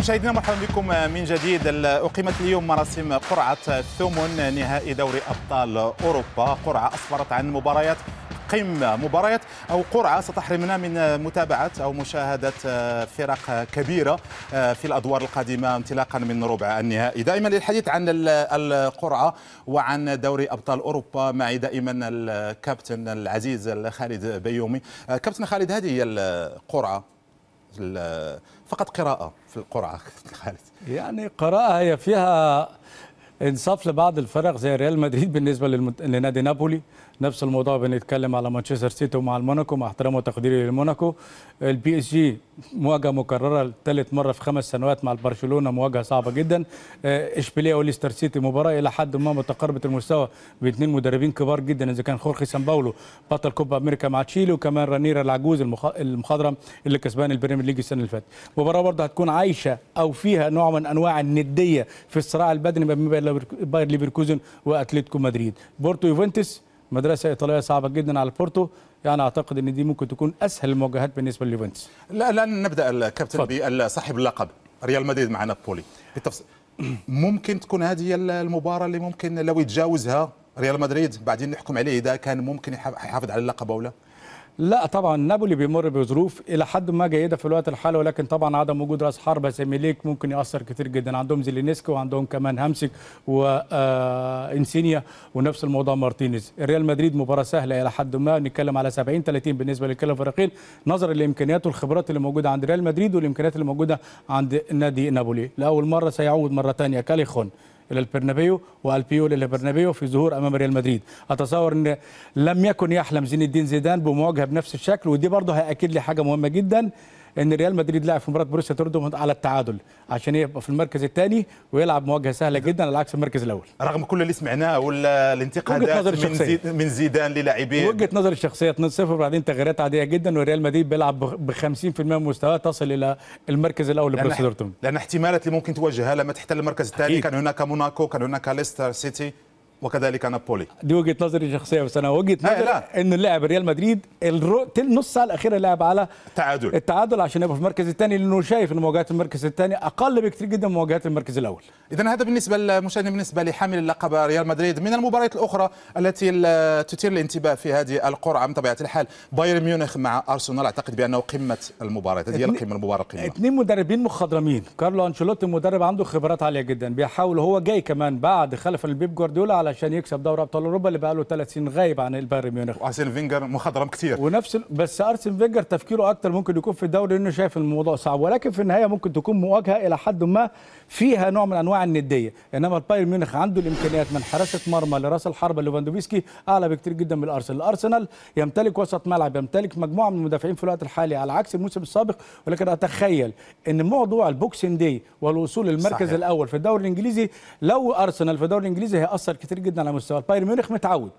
مشاهدينا مرحبا بكم من جديد أقيمت اليوم مراسم قرعة الثمن نهائي دوري أبطال أوروبا قرعة أصبرت عن مباريات قمة مباريات أو قرعة ستحرمنا من متابعة أو مشاهدة آه، فرق كبيرة آه، في الأدوار القادمة انطلاقا من ربع النهائي دائما للحديث عن القرعة وعن دوري أبطال أوروبا معي دائما الكابتن العزيز خالد بيومي آه، كابتن خالد هذه هي القرعة فقط قراءة في القرعة خالد يعني قراءة هي فيها انصاف لبعض الفرق زي ريال مدريد بالنسبه للمت... لنادي نابولي نفس الموضوع بنتكلم على مانشستر سيتي ومع الموناكو مع احترامي وتقديري للموناكو البي اس جي مواجهه مكرره ثالث مره في خمس سنوات مع البرشلونه مواجهه صعبه جدا آه، اشبيليه وليستر سيتي مباراه الى حد ما متقاربه المستوى باثنين مدربين كبار جدا اذا كان خورخي سان باولو بطل كوبا امريكا مع تشيلي وكمان رانيرا العجوز المخ... المخضرم اللي كسبان البريمير ليج السنه اللي فاتت مباراه برضه هتكون عايشه او فيها نوع من انواع النديه في الصراع البدني ما بين باير ليفركوزن واتلتيكو مدريد بورتو يوفنتوس مدرسه ايطاليه صعبه جدا على بورتو يعني اعتقد ان دي ممكن تكون اسهل المواجهات بالنسبه ليوفنتوس لا لن نبدا الكابتن صاحب اللقب ريال مدريد مع نابولي بالتفصيل ممكن تكون هذه المباراه اللي ممكن لو يتجاوزها ريال مدريد بعدين نحكم عليه اذا كان ممكن يحافظ على اللقب او لا لا طبعا نابولي بيمر بظروف الى حد ما جيده في الوقت الحالي ولكن طبعا عدم وجود راس حربه زي ميليك ممكن ياثر كتير جدا عندهم زيلينسكي وعندهم كمان هامسك وانسينيا آه، ونفس الموضوع مارتينيز ريال مدريد مباراه سهله الى حد ما نتكلم على 70 30 بالنسبه لكلا الفريقين نظرا لامكانيات والخبرات اللي موجوده عند ريال مدريد والامكانيات اللي موجوده عند نادي نابولي لاول مره سيعود مره ثانيه كاليخون الى البرنابيو والبيو الى البرنابيو في ظهور امام ريال مدريد اتصور ان لم يكن يحلم زين الدين زيدان بمواجهه بنفس الشكل ودي برضه هياكد لي حاجه مهمه جدا ان ريال مدريد لعب في مباراه بروسيا دورتموند على التعادل عشان يبقى في المركز الثاني ويلعب مواجهه سهله نعم. جدا على عكس المركز الاول رغم كل اللي سمعناه والانتقادات من, زيد من زيدان للاعبين وجهه نظر الشخصيه 2-0 وبعدين تغييرات عاديه جدا وريال مدريد بيلعب ب 50% من مستواه تصل الى المركز الاول لبروسيا دورتموند لان احتمالات اللي ممكن تواجهها لما تحتل المركز الثاني كان هناك موناكو كان هناك ليستر سيتي وكذلك نابولي دي وجهه نظري الشخصيه بس انا وجهه نظري ان اللاعب ريال مدريد الرو... نص ساعه الاخيره لعب على التعادل التعادل عشان يبقى في المركز الثاني لانه شايف ان مواجهات المركز الثاني اقل بكثير جدا من مواجهات المركز الاول اذا هذا بالنسبه للمشاهد بالنسبه لحامل اللقب ريال مدريد من المباريات الاخرى التي تثير الانتباه في هذه القرعه من طبيعه الحال بايرن ميونخ مع ارسنال اعتقد بانه قمه المباراه هذه هي القمه المباراه القمه اثنين مدربين مخضرمين كارلو انشيلوتي مدرب عنده خبرات عاليه جدا بيحاول هو جاي كمان بعد خلف البيب جوارديولا على علشان يكسب دوري ابطال اوروبا اللي بقى له ثلاث سنين غايب عن البايرن ميونخ وارسن فينجر مخضرم كتير ونفس بس ارسن فينجر تفكيره اكتر ممكن يكون في الدوري انه شايف الموضوع صعب ولكن في النهايه ممكن تكون مواجهه الى حد ما فيها نوع من انواع النديه انما البايرن ميونخ عنده الامكانيات من حراسه مرمى لراس الحربه ليفاندوفسكي اعلى بكتير جدا من الارسنال الارسنال يمتلك وسط ملعب يمتلك مجموعه من المدافعين في الوقت الحالي على عكس الموسم السابق ولكن اتخيل ان موضوع البوكسين دي والوصول للمركز الاول في الدوري الانجليزي لو ارسنال في الدوري الانجليزي هياثر كتير كبير جدا على مستوى البايرن ميونخ متعود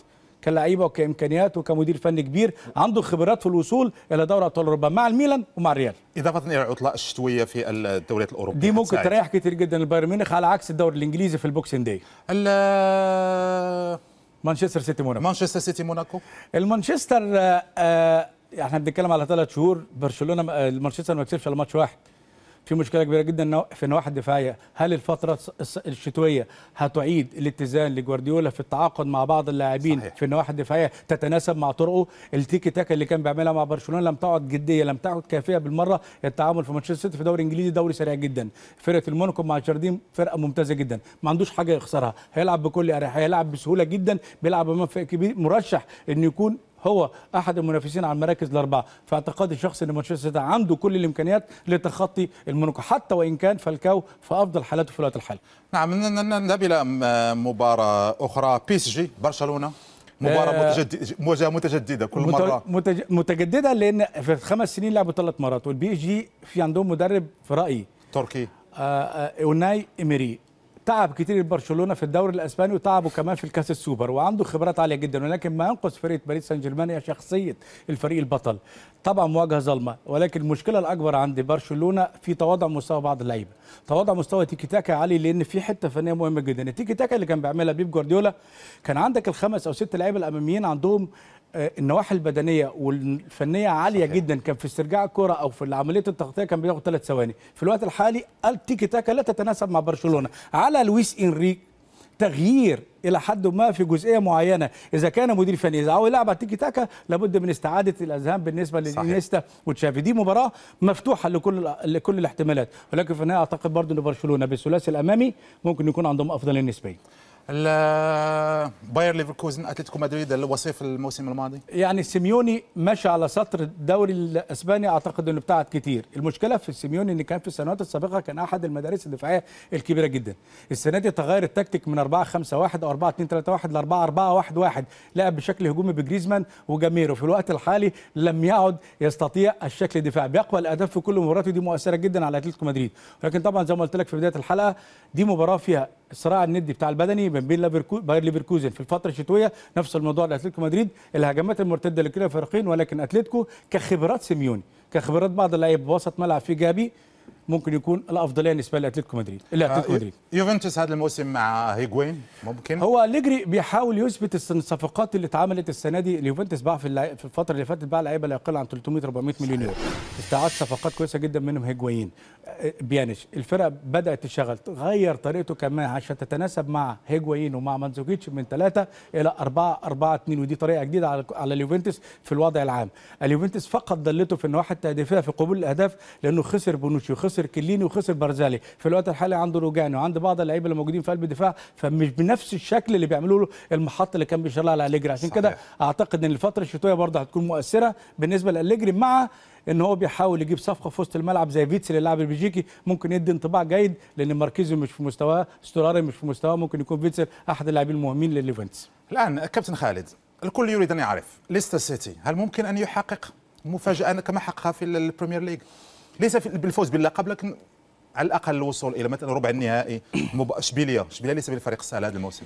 كلعيبه وكامكانيات وكمدير فني كبير عنده خبرات في الوصول الى دوري ابطال اوروبا مع الميلان ومع الريال اضافه الى العطله الشتويه في الدوريات الاوروبيه دي ممكن تريح كتير جدا البايرن ميونخ على عكس الدوري الانجليزي في البوكسين داي مانشستر سيتي موناكو مانشستر سيتي موناكو المانشستر آه، آه، احنا بنتكلم على ثلاث شهور برشلونه آه، مانشستر ما كسبش الا ماتش واحد في مشكله كبيره جدا في النواحي الدفاعيه هل الفتره الشتويه هتعيد الاتزان لجوارديولا في التعاقد مع بعض اللاعبين في النواحي الدفاعيه تتناسب مع طرقه التيكي تاكا اللي كان بيعملها مع برشلونه لم تعد جديه لم تعد كافيه بالمره التعامل في مانشستر سيتي في دوري انجليزي دوري سريع جدا فرقه المونكو مع جارديم فرقه ممتازه جدا ما عندوش حاجه يخسرها هيلعب بكل اريحيه هيلعب بسهوله جدا بيلعب امام فريق كبير مرشح انه يكون هو احد المنافسين على المراكز الاربعه فاعتقادي الشخصي ان مانشستر سيتي عنده كل الامكانيات لتخطي المونوكو حتى وان كان فالكاو في افضل حالاته في الوقت الحالي نعم نذهب الى مباراه اخرى بي اس جي برشلونه مباراة آه، متجددة مواجهة متجددة كل مرة متجددة لأن في الخمس سنين لعبوا ثلاث مرات والبي اس جي في عندهم مدرب في رأيي تركي آه، آه، اوناي اميري تعب كتير برشلونه في الدوري الاسباني وتعبه كمان في الكاس السوبر وعنده خبرات عاليه جدا ولكن ما ينقص فريق باريس سان جيرمان هي شخصيه الفريق البطل طبعا مواجهه ظلمه ولكن المشكله الاكبر عند برشلونه في تواضع مستوى بعض اللعيبه تواضع مستوى تيكي تاكا عالي لان في حته فنيه مهمه جدا التيكي تاكا اللي كان بيعملها بيب جوارديولا كان عندك الخمس او ست لعيبه الاماميين عندهم آه، النواحي البدنيه والفنيه عاليه صحيح. جدا كان في استرجاع الكره او في عمليه التغطيه كان بياخد ثلاث ثواني في الوقت الحالي التيكي تاكا لا تتناسب مع برشلونه على لويس انريك تغيير الى حد ما في جزئيه معينه اذا كان مدير فني اذا عاوز يلعب على التيكي تاكا لابد من استعاده الاذهان بالنسبه لانيستا وتشافي دي مباراه مفتوحه لكل لكل الاحتمالات ولكن في النهايه اعتقد برضه ان برشلونه بالثلاثي الامامي ممكن يكون عندهم افضل النسبيه باير ليفركوزن اتلتيكو مدريد الوصيف الموسم الماضي يعني سيميوني مشى على سطر الدوري الاسباني اعتقد انه بتاعت كتير المشكله في سيميوني ان كان في السنوات السابقه كان احد المدارس الدفاعيه الكبيره جدا السنه دي تغير التكتيك من 4 5 1 او 4 2 3 1 ل 4 4 1 1 لعب بشكل هجومي بجريزمان وجاميرو في الوقت الحالي لم يعد يستطيع الشكل الدفاعي بيقوى الاهداف في كل مباراه دي مؤثره جدا على اتلتيكو مدريد ولكن طبعا زي ما قلت لك في بدايه الحلقه دي مباراه فيها الصراع الندي بتاع البدني ما بين باير ليفركوزن في الفتره الشتويه نفس الموضوع لاتلتيكو مدريد الهجمات المرتده لكلا الفريقين ولكن اتلتيكو كخبرات سيميوني كخبرات بعض اللعيبه وسط ملعب في جابي ممكن يكون الافضليه بالنسبه لاتلتيكو مدريد لاتلتيكو آه، مدريد يوفنتوس هذا الموسم مع هيجوين ممكن هو اليجري بيحاول يثبت الصفقات اللي اتعملت السنه دي ليوفنتوس باع في, في الفتره اللي فاتت باع لعيبه لا يقل عن 300 400 مليون يورو استعاد صفقات كويسه جدا منهم هيجوين آه، بيانش الفرقه بدات تشتغل غير طريقته كمان عشان تتناسب مع هيجوين ومع مانزوكيتش من 3 الى 4 4 2 ودي طريقه جديده على على اليوفنتوس في الوضع العام اليوفنتوس فقط ضلته في النواحي التهديفيه في قبول الاهداف لانه خسر بونوتشي خسر كليني وخسر برزالي في الوقت الحالي عنده روجاني وعند بعض اللعيبه اللي موجودين في قلب الدفاع فمش بنفس الشكل اللي بيعملوا له المحط اللي كان بيشغلها على اليجري عشان كده اعتقد ان الفتره الشتويه برضه هتكون مؤثره بالنسبه للاليجري مع ان هو بيحاول يجيب صفقه في وسط الملعب زي فيتس اللي اللاعب البلجيكي ممكن يدي انطباع جيد لان ماركيزي مش في مستواه استراري مش في مستواه ممكن يكون فيتس احد اللاعبين المهمين لليفنتس الان كابتن خالد الكل يريد ان يعرف ليستر سيتي هل ممكن ان يحقق مفاجاه كما حققها في البريمير ليج ليس بالفوز باللقب لكن على الاقل الوصول الى مثلا ربع النهائي اشبيليا اشبيليا ليس بالفريق السهل هذا الموسم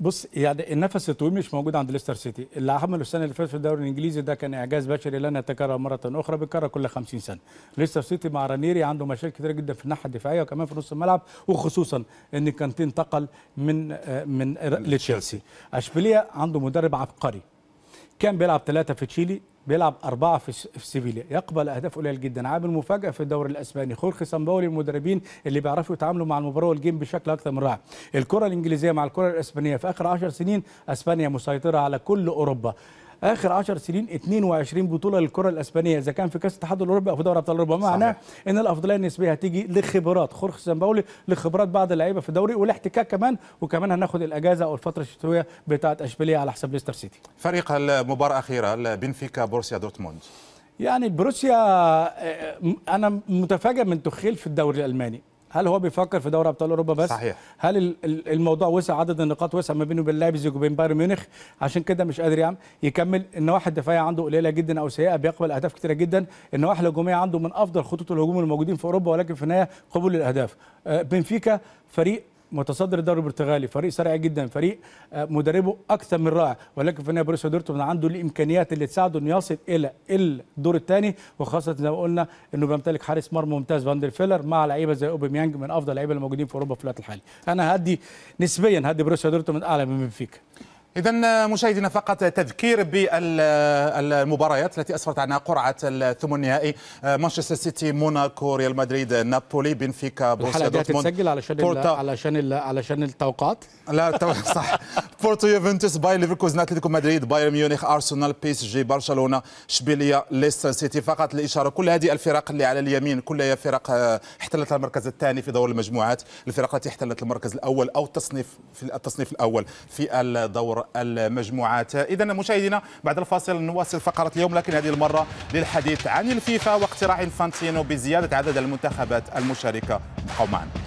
بص يعني النفس الطويل مش موجود عند ليستر سيتي اللي عمله السنه اللي فاتت في الدوري الانجليزي ده كان اعجاز بشري لن يتكرر مره اخرى بيتكرر كل 50 سنه ليستر سيتي مع رانيري عنده مشاكل كثيرة جدا في الناحيه الدفاعيه وكمان في نص الملعب وخصوصا ان كانتين انتقل من آه، من لتشيلسي اشبيليا عنده مدرب عبقري كان بيلعب ثلاثة في تشيلي بيلعب أربعة في, سيفيليا يقبل أهداف قليل جدا عامل مفاجأة في الدوري الأسباني خورخي سامباولي المدربين اللي بيعرفوا يتعاملوا مع المباراة والجيم بشكل أكثر من رائع الكرة الإنجليزية مع الكرة الأسبانية في آخر عشر سنين أسبانيا مسيطرة على كل أوروبا اخر 10 سنين 22 بطوله للكره الاسبانيه اذا كان في كاس الاتحاد الاوروبي او في دوري ابطال اوروبا معناه ان الافضليه النسبيه هتيجي لخبرات خورخ سامباولي لخبرات بعض اللعيبه في الدوري والاحتكاك كمان وكمان هناخد الاجازه او الفتره الشتويه بتاعه اشبيليه على حساب ليستر سيتي فريق المباراه الاخيره بنفيكا بورسيا دورتموند يعني بروسيا آه، آه، انا متفاجئ من تخيل في الدوري الالماني هل هو بيفكر في دوري ابطال اوروبا بس صحيح. هل الموضوع وسع عدد النقاط وسع ما بينه وبين لايبزيج وبين بايرن ميونخ عشان كده مش قادر يعمل يعني يكمل النواحي الدفاعيه عنده قليله جدا او سيئه بيقبل اهداف كتيره جدا النواحي الهجوميه عنده من افضل خطوط الهجوم الموجودين في اوروبا ولكن في النهايه قبول الاهداف آه، بنفيكا فريق متصدر الدوري البرتغالي فريق سريع جدا فريق آه، مدربه اكثر من رائع ولكن في النهايه بروسيا دورتموند عنده الامكانيات اللي تساعده انه يصل الى الدور الثاني وخاصه زي ما قلنا انه بيمتلك حارس مرمى ممتاز فاندر فيلر مع لعيبه زي اوباميانج من افضل اللعيبه الموجودين في اوروبا في الوقت الحالي انا هدي نسبيا هدي بروسيا دورتموند اعلى من بنفيكا إذا مشاهدينا فقط تذكير بالمباريات التي أسفرت عنها قرعة الثمن النهائي آه، مانشستر سيتي موناكو ريال مدريد نابولي بنفيكا بروسيا دورتموند الحلقة دي علشان علشان علشان التوقعات لا صح بورتو يوفنتوس باير ليفركوزن اتلتيكو مدريد باير ميونخ ارسنال بي اس جي برشلونه اشبيليه ليستر سيتي فقط الاشاره كل هذه الفرق اللي على اليمين كلها فرق آه، احتلت المركز الثاني في دور المجموعات الفرق التي احتلت المركز الاول او التصنيف في التصنيف الاول في الدور المجموعات اذا مشاهدينا بعد الفاصل نواصل فقره اليوم لكن هذه المره للحديث عن الفيفا واقتراح فانتينو بزياده عدد المنتخبات المشاركه قوماً